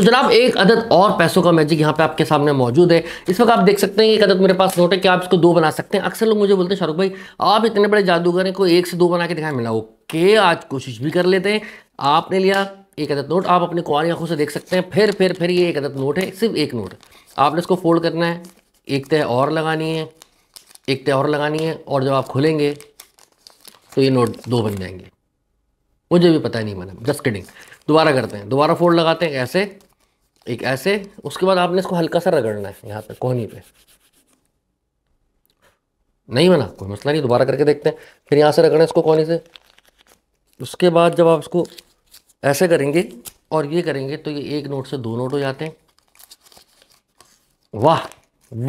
तो जनाब एक अदद और पैसों का मैजिक यहाँ पे आपके सामने मौजूद है इस वक्त आप देख सकते हैं एक अदद मेरे पास नोट है कि आप इसको दो बना सकते हैं अक्सर लोग मुझे बोलते हैं शाहरुख भाई आप इतने बड़े जादूगर हैं कोई एक से दो बना के दिखाया मिला ओके आज कोशिश भी कर लेते हैं आपने लिया एक अदद नोट आप अपनी कुआरी आंखों से देख सकते हैं फिर फिर फिर ये एक अदद नोट है सिर्फ एक नोट आपने इसको फोल्ड करना है एक तय और लगानी है एक तय और लगानी है और जब आप खोलेंगे तो ये नोट दो बन जाएंगे मुझे भी पता नहीं मैंने जस्ट किडिंग दोबारा करते हैं दोबारा फोल्ड लगाते हैं ऐसे एक ऐसे उसके बाद आपने इसको हल्का सा रगड़ना है यहाँ पे कोहनी पे नहीं बना कोई मसला नहीं दोबारा करके देखते हैं फिर यहाँ से रगड़ना है इसको कोहनी से उसके बाद जब आप इसको ऐसे करेंगे और ये करेंगे तो ये एक नोट से दो नोट हो जाते हैं वाह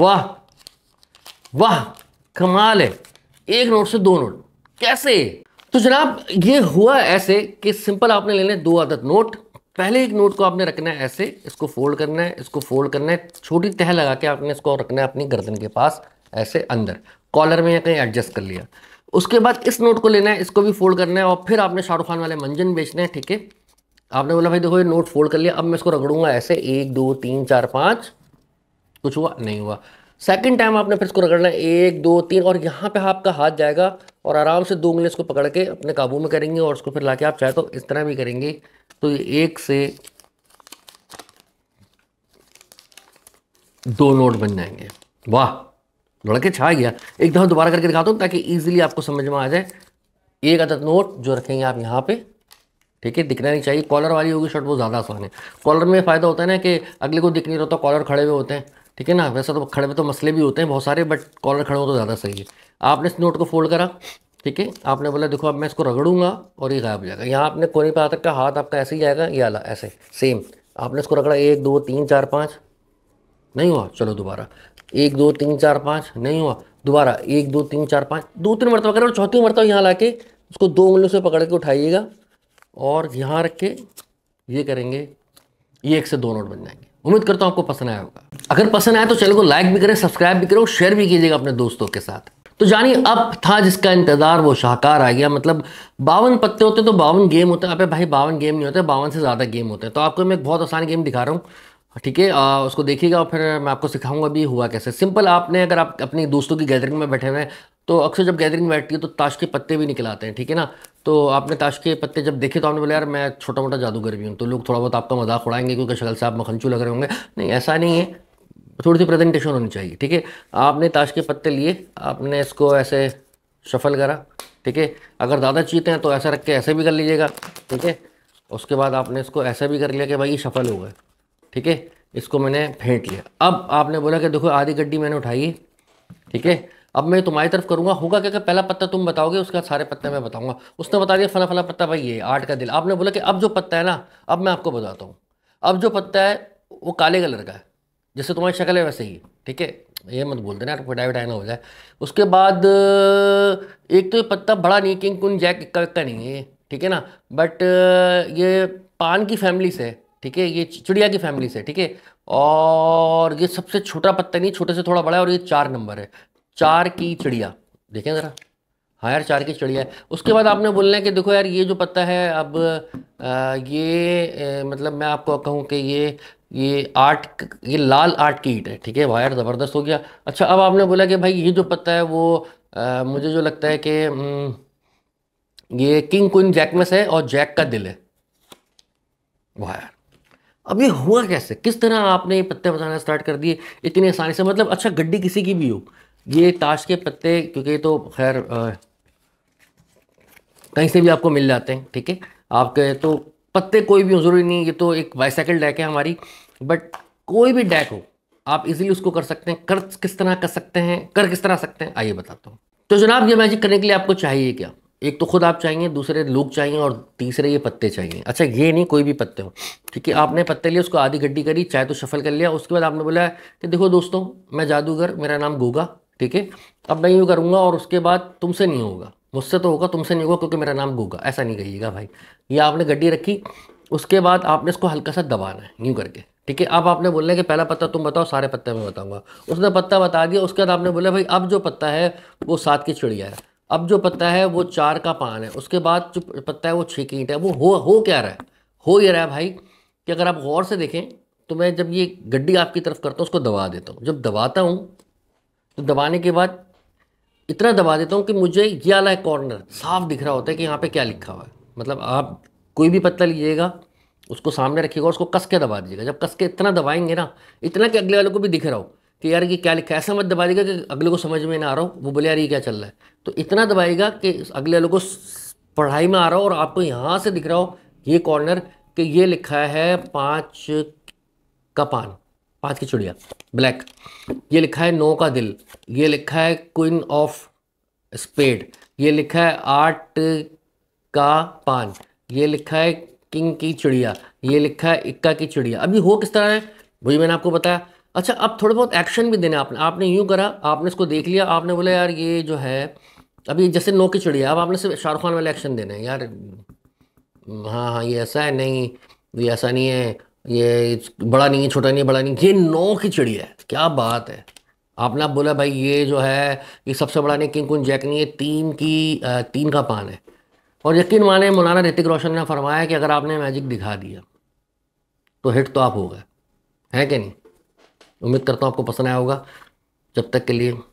वाह वाह कमाल है एक नोट से दो नोट कैसे तो जनाब ये हुआ ऐसे कि सिंपल आपने लेने दो आदत नोट पहले एक नोट को आपने रखना है ऐसे इसको फोल्ड करना है इसको फोल्ड करना है छोटी तह लगा के आपने इसको रखना है अपनी गर्दन के पास ऐसे अंदर कॉलर में या कहीं एडजस्ट कर लिया उसके बाद इस नोट को लेना है इसको भी फोल्ड करना है और फिर आपने शाहरुख खान वाले मंजन बेचने हैं ठीक है आपने बोला भाई देखो ये नोट फोल्ड कर लिया अब मैं इसको रगड़ूंगा ऐसे एक दो तीन चार पाँच कुछ हुआ नहीं हुआ सेकंड टाइम आपने फिर इसको रगड़ना है एक दो तीन और यहाँ पे आपका हाथ जाएगा और आराम से दो उंगली इसको पकड़ के अपने काबू में करेंगे और उसको फिर लाके आप चाहे तो इस तरह भी करेंगे तो ये एक से दो नोट बन जाएंगे वाह लड़के छा गया एक दफ़ा दोबारा करके दिखाता हूँ ताकि ईजिली आपको समझ में आ जाए एक अदद नोट जो रखेंगे आप यहाँ पे ठीक है दिखना नहीं चाहिए कॉलर वाली होगी शर्ट वो ज़्यादा आसान है कॉलर में फ़ायदा होता है ना कि अगले को दिख नहीं रहता कॉलर खड़े हुए होते हैं ठीक है ना वैसे तो खड़े में तो मसले भी होते हैं बहुत सारे बट कॉलर खड़े हो तो ज़्यादा सही है आपने इस नोट को फोल्ड करा ठीक है आपने बोला देखो अब मैं इसको रगड़ूंगा और ये गायब हो जाएगा यहाँ आपने कोने पर आता का हाथ आपका ऐसे ही जाएगा ये आला ऐसे सेम आपने इसको रगड़ा एक दो तीन चार पाँच नहीं हुआ चलो दोबारा एक दो तीन चार पाँच नहीं हुआ दोबारा एक दो तीन चार पाँच दो तीन मरतबा करें और चौथी मरतबा यहाँ ला के उसको दो उंगलियों से पकड़ के उठाइएगा और यहाँ रख के ये करेंगे ये एक से दो नोट बन जाएंगे उम्मीद करता हूँ आपको पसंद आया होगा अगर पसंद आया तो चैनल को लाइक भी करें सब्सक्राइब भी करें और शेयर भी कीजिएगा अपने दोस्तों के साथ तो जानिए अब था जिसका इंतजार वो शाहकार आ गया मतलब बावन पत्ते होते तो बावन गेम होते हैं अबे भाई बावन गेम नहीं होते बावन से ज़्यादा गेम होते हैं तो आपको मैं एक बहुत आसान गेम दिखा रहा हूँ ठीक है उसको देखिएगा और फिर मैं आपको सिखाऊंगा भी हुआ कैसे सिंपल आपने अगर आप अपनी दोस्तों की गैदरिंग में बैठे हुए हैं तो अक्सर जब गैदरिंग बैठती है तो ताश के पत्ते भी निकल आते हैं ठीक है ना तो आपने ताश के पत्ते जब देखे तो आपने बोला यार मैं छोटा मोटा जादूगर भी हूँ तो लोग थोड़ा बहुत आपका मजाक उड़ाएंगे क्योंकि शक्ल से आप मखनचू लग रहे होंगे नहीं ऐसा नहीं है थोड़ी सी प्रेजेंटेशन होनी चाहिए ठीक है आपने ताश के पत्ते लिए आपने इसको ऐसे शफल करा ठीक है अगर ज़्यादा चीते हैं तो ऐसा रख के ऐसे भी कर लीजिएगा ठीक है उसके बाद आपने इसको ऐसा भी कर लिया कि भाई ये सफल हो गए ठीक है इसको मैंने फेंट लिया अब आपने बोला कि देखो आधी गड्डी मैंने उठाई ठीक है अब मैं तुम्हारी तरफ करूंगा होगा क्या क्या पहला पत्ता तुम बताओगे उसका सारे पत्ते मैं बताऊंगा उसने बता दिया फला फला पत्ता भाई ये आठ का दिल आपने बोला कि अब जो पत्ता है ना अब मैं आपको बताता हूँ अब जो पत्ता है वो काले कलर का है जैसे तुम्हारी शक्ल है वैसे ही ठीक है ये मत बोल देना फटाई डाइव ना हो जाए उसके बाद एक तो ये पत्ता बड़ा नहीं किंग कुन जैक इक्का विक्का नहीं है ठीक है ना बट ये पान की फैमिली से ठीक है ये चिड़िया की फैमिली से ठीक है और ये सबसे छोटा पत्ता नहीं छोटे से थोड़ा बड़ा है और ये चार नंबर है चार की चिड़िया देखें ज़रा हाँ यार चार की चिड़िया उसके बाद आपने बोलना है कि देखो यार ये जो पत्ता है अब आ, ये ए, मतलब मैं आपको कहूँ कि ये ये आठ ये लाल आर्ट की ईट है ठीक है वायर ज़बरदस्त हो गया अच्छा अब आपने बोला कि भाई ये जो पत्ता है वो आ, मुझे जो लगता है कि हम्म, ये किंग क्वीन जैकमस है और जैक का दिल है वायर अब ये हुआ कैसे किस तरह आपने ये पत्ते बताना स्टार्ट कर दिए इतनी आसानी से मतलब अच्छा गड्डी किसी की भी हो ये ताश के पत्ते क्योंकि तो खैर कहीं से भी आपको मिल जाते हैं ठीक है आपके तो पत्ते कोई भी ज़रूरी नहीं ये तो एक बाइसाइकिल डैक है हमारी बट कोई भी डैक हो आप इजीली उसको कर सकते हैं कर किस तरह कर सकते हैं कर किस तरह सकते हैं आइए बताता हूँ तो जनाब ये मैजिक करने के लिए आपको चाहिए क्या एक तो खुद आप चाहिए दूसरे लोग चाहिए और तीसरे ये पत्ते चाहिए अच्छा ये नहीं कोई भी पत्ते हो ठीक है आपने पत्ते लिए उसको आधी गड्डी करी चाय तो शफल कर लिया उसके बाद आपने बोला कि देखो दोस्तों मैं जादूगर मेरा नाम गोगा ठीक है अब नहीं करूँगा और उसके बाद तुमसे नहीं होगा मुझसे तो होगा तुमसे नहीं होगा क्योंकि मेरा नाम गूगा ऐसा नहीं कहिएगा भाई ये आपने गड्डी रखी उसके बाद आपने इसको हल्का सा दबाना है यूँ करके ठीक है अब आपने बोलना कि पहला पत्ता तुम बताओ सारे पत्ते मैं बताऊँगा उसने पत्ता बता दिया उसके बाद आपने बोला भाई अब जो पत्ता है वो सात की चिड़िया है अब जो पत्ता है वो चार का पान है उसके बाद जो पत्ता है वो छः की ईंट है वो हो हो क्या रहा है हो ये रहा है भाई कि अगर आप गौर से देखें तो मैं जब ये गड्डी आपकी तरफ करता हूँ उसको दबा देता हूँ जब दबाता हूँ तो दबाने के बाद इतना दबा देता हूँ कि मुझे ये आला है कॉर्नर साफ दिख रहा होता है कि यहाँ पे क्या लिखा हुआ है मतलब आप कोई भी पत्ता लीजिएगा उसको सामने रखिएगा उसको कस के दबा दीजिएगा जब कस के इतना दबाएंगे ना इतना कि अगले वाले को भी दिख रहा हो कि यार ये क्या लिखा है ऐसा मत दबा देगा कि अगले को समझ में ना आ रहा हो वो बोले यार ये क्या चल रहा है तो इतना दबाएगा कि अगले वाले को पढ़ाई में आ रहा हो और आपको यहाँ से दिख रहा हो ये कॉर्नर कि ये लिखा है पाँच का पान पाँच की चुड़िया ब्लैक ये लिखा है नो का दिल ये लिखा है क्वीन ऑफ स्पेड ये लिखा है आठ का पान ये लिखा है किंग की चिड़िया ये लिखा है इक्का की चिड़िया अभी हो किस तरह है वही मैंने आपको बताया अच्छा अब थोड़े बहुत एक्शन भी देना आपने आपने यूँ करा आपने इसको देख लिया आपने बोला यार ये जो है अभी जैसे नो की चिड़िया अब आपने सिर्फ शाहरुख खान वाले एक्शन देना है यार हम्म, हाँ हाँ ये ऐसा है नहीं ये ऐसा नहीं है ये बड़ा नहीं है छोटा नहीं है बड़ा नहीं ये नौ की चिड़िया है क्या बात है आपने आप बोला भाई ये जो है ये सबसे बड़ा नहीं किंग कुन जैक नहीं है तीन की तीन का पान है और यकीन माने मौलाना ऋतिक रोशन ने फरमाया कि अगर आपने मैजिक दिखा दिया तो हिट तो आप हो गए हैं कि नहीं उम्मीद करता हूँ आपको पसंद आया होगा जब तक के लिए